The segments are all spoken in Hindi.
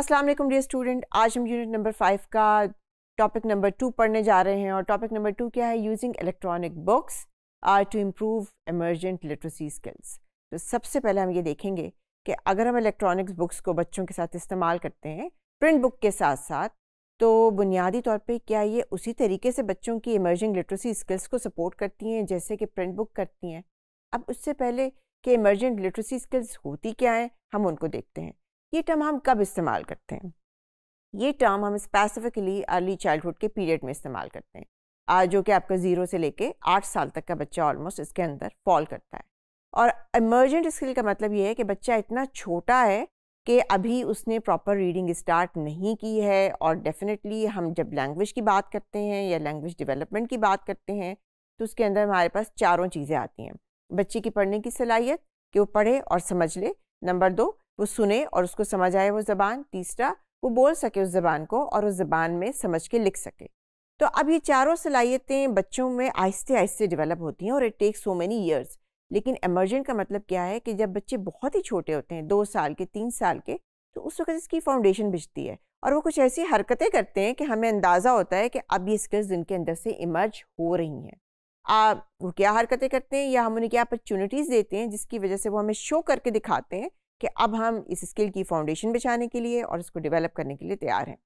अस्सलाम वालेकुम डियर स्टूडेंट आज हम यूनिट नंबर फाइव का टॉपिक नंबर टू पढ़ने जा रहे हैं और टॉपिक नंबर टू क्या है using electronic books are to improve emergent literacy skills तो सबसे पहले हम ये देखेंगे कि अगर हम इलेक्ट्रॉनिक बुक्स को बच्चों के साथ इस्तेमाल करते हैं प्रिंट बुक के साथ साथ तो बुनियादी तौर पर क्या ये उसी तरीके से बच्चों की इमर्जिंग लिटरेसी स्किल्स को सपोर्ट करती हैं जैसे कि प्रिंट बुक करती हैं अब उससे पहले कि इमर्जेंट लिटरेसी स्किल्स होती क्या हैं हम उनको देखते हैं ये टर्म हम कब इस्तेमाल करते हैं ये टर्म हम स्पेसिफिकली अर्ली चाइल्डहुड के पीरियड में इस्तेमाल करते हैं आज जो कि आपका ज़ीरो से लेके आठ साल तक का बच्चा ऑलमोस्ट इसके अंदर फॉल करता है और इमर्जेंट स्किल का मतलब ये है कि बच्चा इतना छोटा है कि अभी उसने प्रॉपर रीडिंग स्टार्ट नहीं की है और डेफिनेटली हम जब लैंग्वेज की बात करते हैं या लैंग्वेज डेवलपमेंट की बात करते हैं तो उसके अंदर हमारे पास चारों चीज़ें आती हैं बच्चे की पढ़ने की सलाहियत कि वो पढ़े और समझ ले नंबर दो वो सुने और उसको समझ आए वो ज़बान तीसरा वो बोल सके उस ज़बान को और उस ज़बान में समझ के लिख सके तो अब ये चारों सलाहियतें बच्चों में आहिस्ते आहिस्ते डेवलप होती हैं और it takes so many years लेकिन एमर्जेंट का मतलब क्या है कि जब बच्चे बहुत ही छोटे होते हैं दो साल के तीन साल के तो उस वक्त इसकी फाउंडेशन बिजती है और वो कुछ ऐसी हरकतें करते हैं कि हमें अंदाज़ा होता है कि अब ये स्किल्स जिनके अंदर से इमर्ज हो रही हैं आप वो क्या हरकतें करते हैं या हम उन्हें क्या अपॉर्चुनिटीज़ देते हैं जिसकी वजह से वो हमें शो करके दिखाते हैं कि अब हम इस स्किल की फाउंडेशन बिछाने के लिए और इसको डेवलप करने के लिए तैयार हैं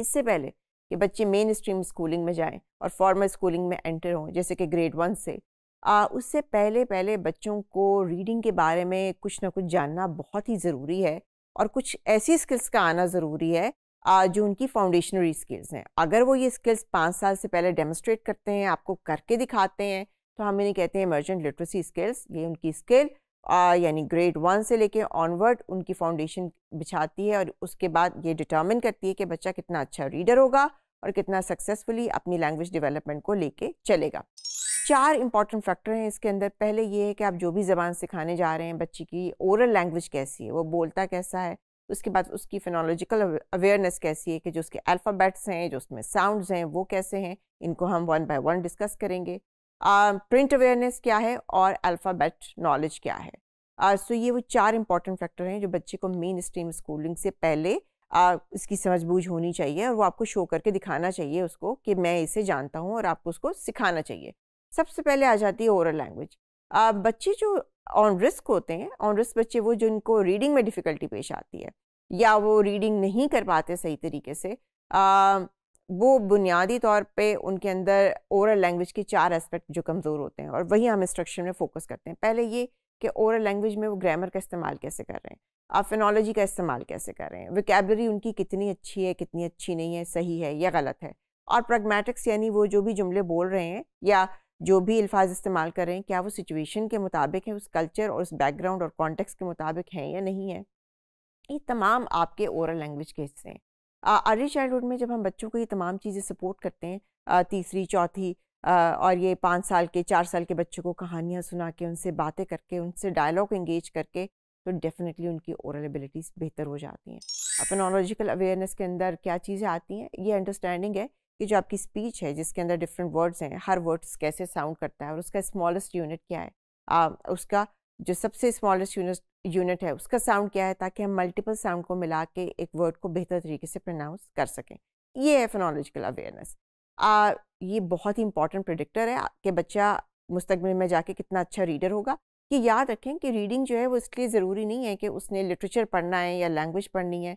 इससे पहले कि बच्चे मेन स्ट्रीम स्कूलिंग में जाएं और फॉर्मल स्कूलिंग में एंटर हों जैसे कि ग्रेड वन से आ, उससे पहले पहले बच्चों को रीडिंग के बारे में कुछ ना कुछ जानना बहुत ही ज़रूरी है और कुछ ऐसी स्किल्स का आना ज़रूरी है आ, जो उनकी फाउंडेशनरी स्किल्स हैं अगर वो ये स्किल्स पाँच साल से पहले डेमोस्ट्रेट करते हैं आपको करके दिखाते हैं तो हम इन्हें कहते हैं इमरजेंट लिटरेसी स्किल्स ये उनकी स्किल यानी ग्रेड वन से लेके ऑनवर्ड उनकी फाउंडेशन बिछाती है और उसके बाद ये डिटर्मिन करती है कि बच्चा कितना अच्छा रीडर होगा और कितना सक्सेसफुली अपनी लैंग्वेज डेवलपमेंट को लेके चलेगा चार इंपॉर्टेंट फैक्टर हैं इसके अंदर पहले ये है कि आप जो भी ज़बान सिखाने जा रहे हैं बच्चे की ओरल लैंग्वेज कैसी है वो बोलता कैसा है उसके बाद उसकी फिनोलॉजिकल अवेयरनेस कैसी है कि जो उसके अल्फ़ाबेट्स हैं जो उसमें साउंड्स हैं वो कैसे हैं इनको हम वन बाय वन डिस्कस करेंगे प्रिंट अवेयरनेस क्या है और अल्फ़ाबेट नॉलेज क्या है सो uh, so ये वो चार इंपॉर्टेंट फैक्टर हैं जो बच्चे को मेन स्ट्रीम स्कूलिंग से पहले uh, इसकी समझबूझ होनी चाहिए और वो आपको शो करके दिखाना चाहिए उसको कि मैं इसे जानता हूँ और आपको उसको सिखाना चाहिए सबसे पहले आ जाती है ओरल लैंग्वेज uh, बच्चे जो ऑन रिस्क होते हैं ऑन रिस्क बच्चे वो जिनको रीडिंग में डिफ़िकल्टी पेश आती है या वो रीडिंग नहीं कर पाते सही तरीके से uh, वो बुनियादी तौर पे उनके अंदर ओरल लैंग्वेज के चार एस्पेक्ट जो कमज़ोर होते हैं और वही हम इंस्ट्रक्शन में फोकस करते हैं पहले ये कि ओरल लैंग्वेज में वो ग्रामर का इस्तेमाल कैसे कर रहे हैं आप फिनोलॉजी का इस्तेमाल कैसे कर रहे हैं विकैबलरी उनकी कितनी अच्छी है कितनी अच्छी नहीं है सही है या गलत है और प्रगमेटिक्स यानी वो जो भी जुमले बोल रहे हैं या जो भी अल्फाज इस्तेमाल कर रहे हैं क्या वो सिचुएशन के मुताबिक है उस कल्चर और उस बैकग्राउंड और कॉन्टेक्स्ट के मुताबिक हैं या नहीं है ये तमाम आपके ओरल लैंग्वेज के हिस्से हैं अर्ली चाइल्डहुड में जब हम बच्चों को ये तमाम चीज़ें सपोर्ट करते हैं तीसरी चौथी और ये पाँच साल के चार साल के बच्चों को कहानियाँ सुना के उनसे बातें करके उनसे डायलॉग इंगेज करके तो डेफिनेटली उनकी ओरल एबिलिटीज़ बेहतर हो जाती हैं अपनोलॉजिकल अवेयरनेस के अंदर क्या चीज़ें आती हैं ये अंडरस्टैंडिंग है कि जो आपकी स्पीच है जिसके अंदर डिफरेंट वर्ड्स हैं हर वर्ड्स कैसे साउंड करता है और उसका स्मॉलेस्ट यूनिट क्या है आ, उसका जो सबसे स्मॉलेस्ट यूनिट यूनिट है उसका साउंड क्या है ताकि हम मल्टीपल साउंड को मिला के एक वर्ड को बेहतर तरीके से प्रोनाउंस कर सकें ये है फोनोलॉजिकल अवेयरनेस ये बहुत ही इंपॉर्टेंट प्रोडिक्टर है कि बच्चा मुस्तबिल में जाके कितना अच्छा रीडर होगा कि याद रखें कि रीडिंग जो है वो इसलिए ज़रूरी नहीं है कि उसने लिटरेचर पढ़ना है या लैंग्वेज पढ़नी है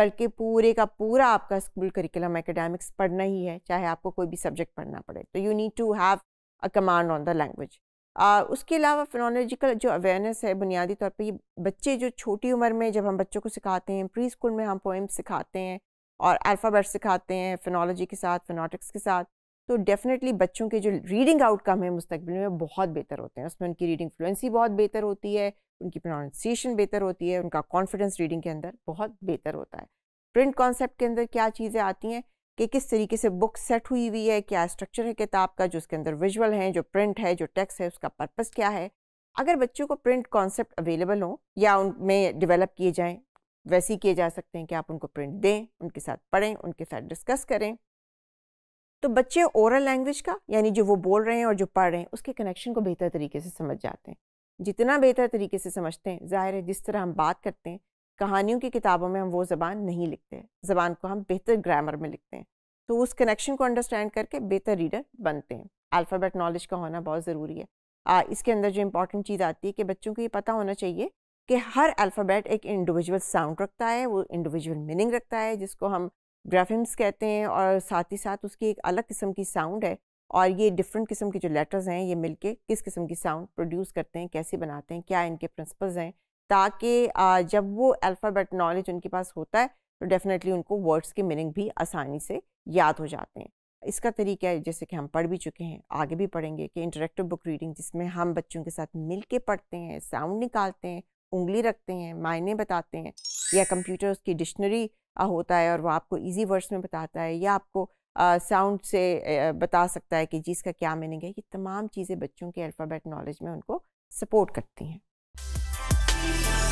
बल्कि पूरे का पूरा आपका स्कूल करिकुलम एकेडमिक्स पढ़ना ही है चाहे आपको कोई भी सब्जेक्ट पढ़ना पड़े तो you need to have a command on the language ah, उसके अलावा फिनोलॉजिकल जो अवेयरनेस है बुनियादी तौर पे ये बच्चे जो छोटी उम्र में जब हम बच्चों को सिखाते हैं प्री स्कूल में हम पोइम्स सिखाते हैं और अल्फ़ाबेट सिखाते हैं फिनोलॉजी के साथ फिनोटिक्स के साथ तो डेफ़िनेटली बच्चों के जो रीडिंग आउटकम है मुस्तबिल में बहुत बेहतर होते हैं उसमें उनकी रीडिंग फ्लुएंसी बहुत बेहतर होती है उनकी प्रोनाउंसिएशन बेहतर होती है उनका कॉन्फिडेंस रीडिंग के अंदर बहुत बेहतर होता है प्रिंट कॉन्सेप्ट के अंदर क्या चीज़ें आती हैं कि किस तरीके से बुक सेट हुई हुई है क्या स्ट्रक्चर है किताब का जो उसके अंदर विजुअल हैं जो प्रिंट है जो टेक्स्ट है उसका पर्पस क्या है अगर बच्चों को प्रिंट कॉन्सेप्ट अवेलेबल हो या उनमें डेवलप किए जाएँ वैसे ही किए जा सकते हैं कि आप उनको प्रिंट दें उनके साथ पढ़ें उनके साथ डिस्कस करें तो बच्चे ओरल लैंग्वेज का यानी जो वो बोल रहे हैं और जो पढ़ रहे हैं उसके कनेक्शन को बेहतर तरीके से समझ जाते हैं जितना बेहतर तरीके से समझते हैं ज़ाहिर है जिस तरह हम बात करते हैं कहानियों की किताबों में हम वो ज़बान नहीं लिखते ज़बान को हम बेहतर ग्रामर में लिखते हैं तो उस कनेक्शन को अंडरस्टैंड करके बेहतर रीडर बनते हैं अल्फ़ाबेट नॉलेज का होना बहुत ज़रूरी है आ, इसके अंदर जो इंपॉर्टेंट चीज़ आती है कि बच्चों को ये पता होना चाहिए कि हर अल्फ़ाबेट एक इंडिविजुअल साउंड रखता है वो इंडिविजुअल मीनिंग रखता है जिसको हम ग्राफिम्स कहते हैं और साथ ही साथ उसकी एक अलग किस्म की साउंड है और ये डिफरेंट किस्म के जो लेटर्स हैं ये मिलके किस किस्म की साउंड प्रोड्यूस करते हैं कैसे बनाते हैं क्या इनके प्रिंसिपल्स हैं ताकि जब वो अल्फ़ाबेट नॉलेज उनके पास होता है तो डेफ़िनेटली उनको वर्ड्स के मीनिंग भी आसानी से याद हो जाते हैं इसका तरीका है जैसे कि हम पढ़ भी चुके हैं आगे भी पढ़ेंगे कि इंटरेक्टिव बुक रीडिंग जिसमें हम बच्चों के साथ मिल के पढ़ते हैं साउंड निकालते हैं उंगली रखते हैं मायने बताते हैं या कंप्यूटर उसकी डिक्शनरी होता है और वो आपको ईजी वर्ड्स में बताता है या आपको साउंड uh, से uh, बता सकता है कि जिसका क्या मीनिंग है ये तमाम चीज़ें बच्चों के अल्फ़ाबेट नॉलेज में उनको सपोर्ट करती हैं Bye.